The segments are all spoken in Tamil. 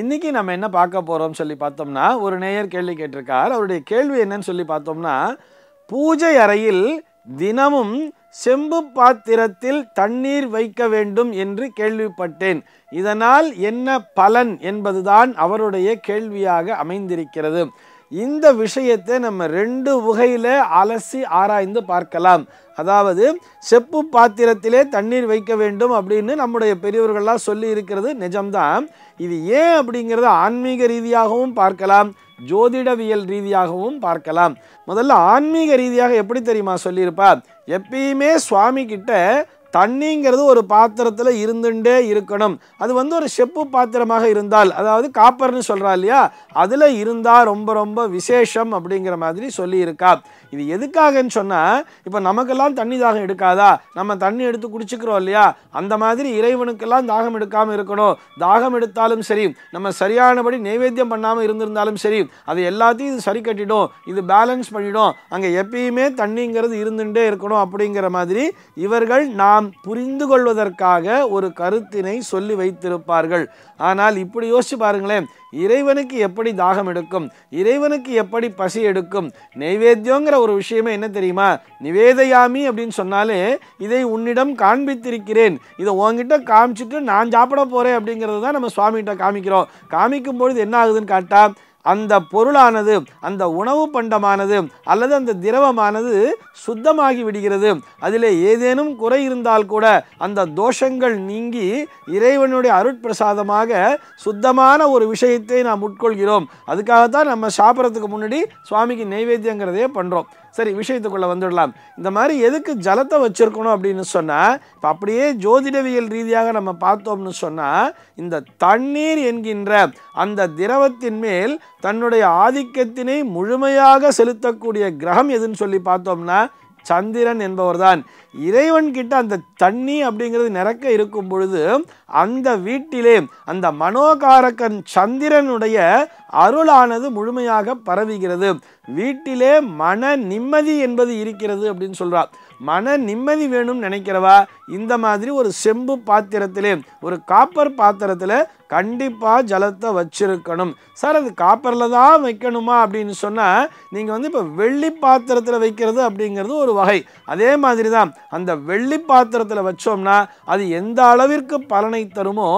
இன்றைக்கி நம்ம என்ன பார்க்க போகிறோம்னு சொல்லி பார்த்தோம்னா ஒரு நேயர் கேள்வி கேட்டிருக்கார் அவருடைய கேள்வி என்னன்னு சொல்லி பார்த்தோம்னா பூஜை அறையில் தினமும் செம்பு பாத்திரத்தில் தண்ணீர் வைக்க வேண்டும் என்று கேள்விப்பட்டேன் இதனால் என்ன பலன் என்பதுதான் அவருடைய கேள்வியாக அமைந்திருக்கிறது இந்த விஷயத்தை நம்ம ரெண்டு வகையில் அலசி ஆராய்ந்து பார்க்கலாம் அதாவது செப்பு பாத்திரத்திலே தண்ணீர் வைக்க வேண்டும் அப்படின்னு நம்முடைய பெரியவர்கள்லாம் சொல்லி இருக்கிறது நிஜம்தான் இது ஏன் அப்படிங்கிறத ஆன்மீக ரீதியாகவும் பார்க்கலாம் ஜோதிடவியல் ரீதியாகவும் பார்க்கலாம் முதல்ல ஆன்மீக ரீதியாக எப்படி தெரியுமா சொல்லியிருப்பா எப்பயுமே சுவாமி கிட்ட தண்ணிங்கிறது ஒரு பாத்திரத்தில் இருந்துட்டே இருக்கணும் அது வந்து ஒரு செப்பு பாத்திரமாக இருந்தால் அதாவது காப்பர்னு சொல்கிறா இல்லையா அதில் இருந்தால் ரொம்ப ரொம்ப விசேஷம் அப்படிங்கிற மாதிரி சொல்லியிருக்கா இது எதுக்காகன்னு சொன்னால் இப்போ நமக்கெல்லாம் தண்ணி தாகம் எடுக்காதா நம்ம தண்ணி எடுத்து குடிச்சுக்கிறோம் இல்லையா அந்த மாதிரி இறைவனுக்கெல்லாம் தாகம் எடுக்காமல் இருக்கணும் தாகம் எடுத்தாலும் சரி நம்ம சரியானபடி நைவேத்தியம் பண்ணாமல் இருந்திருந்தாலும் சரி அது எல்லாத்தையும் இது சரி கட்டிடும் இது பேலன்ஸ் பண்ணிடும் அங்கே எப்பயுமே தண்ணிங்கிறது இருந்துகிட்டே இருக்கணும் அப்படிங்கிற மாதிரி இவர்கள் நாம் புரிந்து கொள்வதற்காக ஒரு கருத்தினை சொல்லி வைத்திருப்பார்கள் ஆனால் இப்படி யோசிச்சு பாருங்களேன் இறைவனுக்கு எப்படி தாகம் எடுக்கும் இறைவனுக்கு எப்படி பசி எடுக்கும் நைவேத்தியங்கிற ஒரு விஷயமே என்ன தெரியுமா நிவேதையாமி அப்படின்னு சொன்னாலே இதை உன்னிடம் காண்பித்திருக்கிறேன் இதை உங்ககிட்ட காமிச்சிட்டு நான் சாப்பிட போகிறேன் அப்படிங்கிறது தான் நம்ம சுவாமிகிட்ட காமிக்கிறோம் காமிக்கும் பொழுது என்ன ஆகுதுன்னு காட்டா அந்த பொருளானது அந்த உணவு பண்டமானது அல்லது அந்த திரவமானது சுத்தமாகி விடுகிறது அதில் ஏதேனும் குறை இருந்தால் கூட அந்த தோஷங்கள் நீங்கி இறைவனுடைய அருட்பிரசாதமாக சுத்தமான ஒரு விஷயத்தை நாம் உட்கொள்கிறோம் அதுக்காகத்தான் நம்ம சாப்பிட்றதுக்கு முன்னாடி சுவாமிக்கு நெய்வேத்தியங்கிறதையே பண்ணுறோம் சரி விஷயத்துக்குள்ளே வந்துடலாம் இந்த மாதிரி எதுக்கு ஜலத்தை வச்சுருக்கணும் அப்படின்னு சொன்னால் இப்போ அப்படியே ஜோதிடவியல் ரீதியாக நம்ம பார்த்தோம்னு சொன்னால் இந்த தண்ணீர் என்கின்ற அந்த திரவத்தின் மேல் தன்னுடைய ஆதிக்கத்தினை முழுமையாக செலுத்தக்கூடிய கிரகம் எதுன்னு சொல்லி பார்த்தோம்னா சந்திரன் என்பவர் தான் கிட்ட அந்த தண்ணி அப்படிங்கிறது நிறக்க இருக்கும் பொழுது அந்த வீட்டிலே அந்த மனோகாரகன் சந்திரனுடைய அருளானது முழுமையாக பரவுகிறது வீட்டிலே மன நிம்மதி என்பது இருக்கிறது அப்படின்னு சொல்கிறார் மன நிம்மதி வேணும்னு நினைக்கிறவா இந்த மாதிரி ஒரு செம்பு பாத்திரத்திலே ஒரு காப்பர் பாத்திரத்தில் கண்டிப்பாக ஜலத்தை வச்சிருக்கணும் சார் அது காப்பரில் தான் வைக்கணுமா அப்படின்னு சொன்னால் நீங்கள் வந்து இப்போ வெள்ளி பாத்திரத்தில் வைக்கிறது அப்படிங்கிறது ஒரு வகை அதே மாதிரி தான் அந்த வெள்ளி பாத்திரத்தில் வச்சோம்னா அது எந்த அளவிற்கு பலனை தருமோ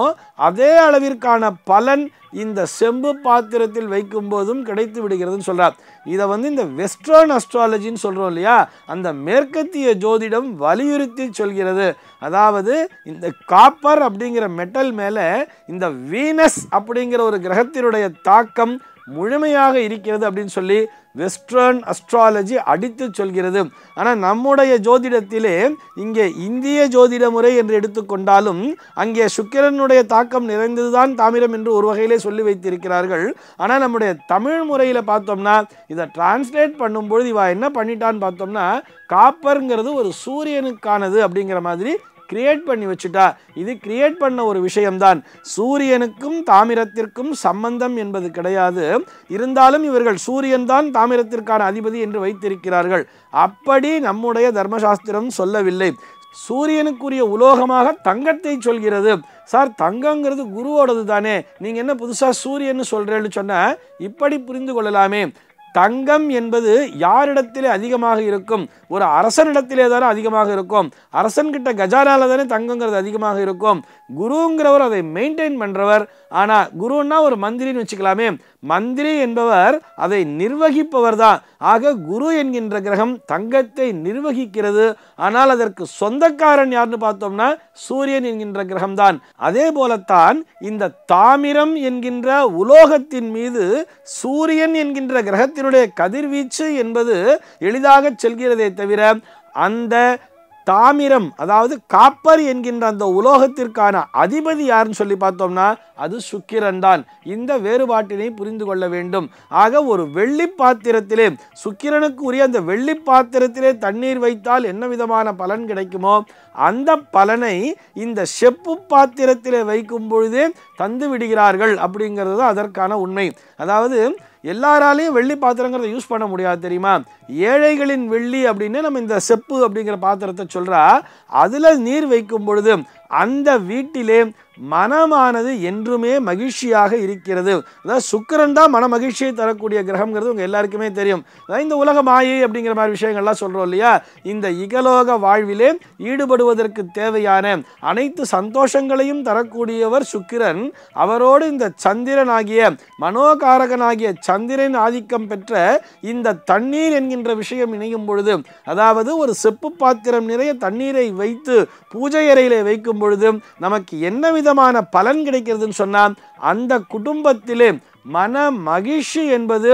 அதே அளவிற்கான பலன் இந்த செம்பு பாத்திரத்தில் வைக்கும்போதும் கிடைத்து விடுகிறதுன்னு சொல்கிறார் இதை வந்து இந்த வெஸ்டர்ன் அஸ்ட்ராலஜின்னு சொல்கிறோம் இல்லையா அந்த மேற்கத்திய ஜோதிடம் வலியுறுத்தி சொல்கிறது அதாவது இந்த காப்பர் அப்படிங்கிற மெட்டல் மேலே இந்த வீனஸ் அப்படிங்கிற ஒரு கிரகத்தினுடைய தாக்கம் முழுமையாக இருக்கிறது அப்படின்னு சொல்லி வெஸ்டர்ன் அஸ்ட்ராலஜி அடித்து சொல்கிறது ஆனால் நம்முடைய ஜோதிடத்திலே இங்கே இந்திய ஜோதிட முறை என்று எடுத்துக்கொண்டாலும் அங்கே சுக்கிரனுடைய தாக்கம் நிறைந்ததுதான் தாமிரம் என்று ஒரு வகையிலே சொல்லி வைத்திருக்கிறார்கள் ஆனால் நம்முடைய தமிழ் முறையில் பார்த்தோம்னா இதை டிரான்ஸ்லேட் பண்ணும்பொழுது இவா என்ன பண்ணிட்டான்னு பார்த்தோம்னா காப்பருங்கிறது ஒரு சூரியனுக்கானது அப்படிங்கிற மாதிரி கிரியேட் பண்ணி வச்சுட்டா இது கிரியேட் பண்ண ஒரு விஷயம்தான் சூரியனுக்கும் தாமிரத்திற்கும் சம்பந்தம் என்பது கிடையாது இருந்தாலும் இவர்கள் சூரியன் தான் தாமிரத்திற்கான அதிபதி என்று வைத்திருக்கிறார்கள் அப்படி நம்முடைய தர்மசாஸ்திரம் சொல்லவில்லை சூரியனுக்குரிய உலோகமாக தங்கத்தை சொல்கிறது சார் தங்கங்கிறது குருவோடது தானே நீங்கள் என்ன புதுசாக சூரியன்னு சொல்கிறேன்னு சொன்னால் இப்படி புரிந்து கொள்ளலாமே தங்கம் என்பது யாரிடத்திலே அதிகமாக இருக்கும் ஒரு அரசனிடத்திலே தானே அதிகமாக இருக்கும் அரசன்கிட்ட கஜானால தானே தங்கங்கிறது அதிகமாக இருக்கும் குருங்கிறவர் அதை மெயின்டைன் பண்ணுறவர் ஆனால் குருன்னா ஒரு மந்திரின்னு வச்சுக்கலாமே மந்திரி என்பவர் அதை நிர்வகிப்பவர் தான் ஆக குரு என்கின்ற கிரகம் தங்கத்தை நிர்வகிக்கிறது ஆனால் அதற்கு சொந்தக்காரன் யாருன்னு பார்த்தோம்னா சூரியன் என்கின்ற கிரகம்தான் அதே போலத்தான் இந்த தாமிரம் என்கின்ற உலோகத்தின் மீது சூரியன் என்கின்ற கிரகத்தின் சூரியனுடைய கதிர்வீச்சு என்பது எளிதாக செல்கிறதே தவிர அந்த தாமிரம் அதாவது காப்பர் என்கின்ற அந்த உலோகத்திற்கான அதிபதி யாருன்னு சொல்லி பார்த்தோம்னா அது சுக்கிரன் தான் இந்த வேறுபாட்டினை புரிந்து கொள்ள வேண்டும் ஆக ஒரு வெள்ளி பாத்திரத்திலே சுக்கிரனுக்கு உரிய அந்த வெள்ளி பாத்திரத்திலே தண்ணீர் வைத்தால் என்ன விதமான பலன் கிடைக்குமோ அந்த பலனை இந்த செப்பு பாத்திரத்திலே வைக்கும் பொழுதே தந்து விடுகிறார்கள் அப்படிங்கிறது அதற்கான உண்மை அதாவது எல்லாராலையும் வெள்ளி பாத்திரங்கிறத யூஸ் பண்ண முடியாது தெரியுமா ஏழைகளின் வெள்ளி அப்படின்னு நம்ம இந்த செப்பு அப்படிங்கிற பாத்திரத்தை சொல்கிறா அதில் நீர் வைக்கும் பொழுது அந்த வீட்டிலே மனமானது என்றுமே மகிழ்ச்சியாக இருக்கிறது அதாவது சுக்கரன் தான் மன மகிழ்ச்சியை தரக்கூடிய கிரகங்கிறது உங்கள் எல்லாருக்குமே தெரியும் இந்த உலக மாயை அப்படிங்கிற மாதிரி விஷயங்கள்லாம் சொல்கிறோம் இல்லையா இந்த இகலோக வாழ்விலே ஈடுபடுவதற்கு தேவையான அனைத்து சந்தோஷங்களையும் தரக்கூடியவர் சுக்கிரன் அவரோடு இந்த சந்திரன் ஆகிய மனோகாரகனாகிய சந்திரன் ஆதிக்கம் பெற்ற இந்த தண்ணீர் என்கின்ற விஷயம் இணையும் பொழுது அதாவது ஒரு செப்பு பாத்திரம் நிறைய தண்ணீரை வைத்து பூஜை அறையிலே வைக்கும் செய்யும் பொழுது நமக்கு என்ன விதமான பலன் கிடைக்கிறதுன்னு சொன்னால் அந்த குடும்பத்திலே மன மகிழ்ச்சி என்பது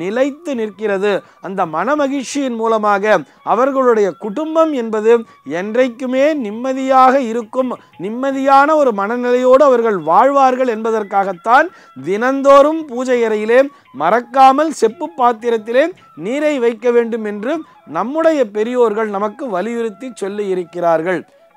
நிலைத்து நிற்கிறது அந்த மன மகிழ்ச்சியின் மூலமாக அவர்களுடைய குடும்பம் என்பது என்றைக்குமே நிம்மதியாக இருக்கும் நிம்மதியான ஒரு மனநிலையோடு அவர்கள் வாழ்வார்கள் என்பதற்காகத்தான் தினந்தோறும் பூஜை அறையிலே மறக்காமல் செப்பு பாத்திரத்திலே நீரை வைக்க வேண்டும் என்று நம்முடைய பெரியோர்கள் நமக்கு வலியுறுத்தி சொல்லி இருக்கிறார்கள்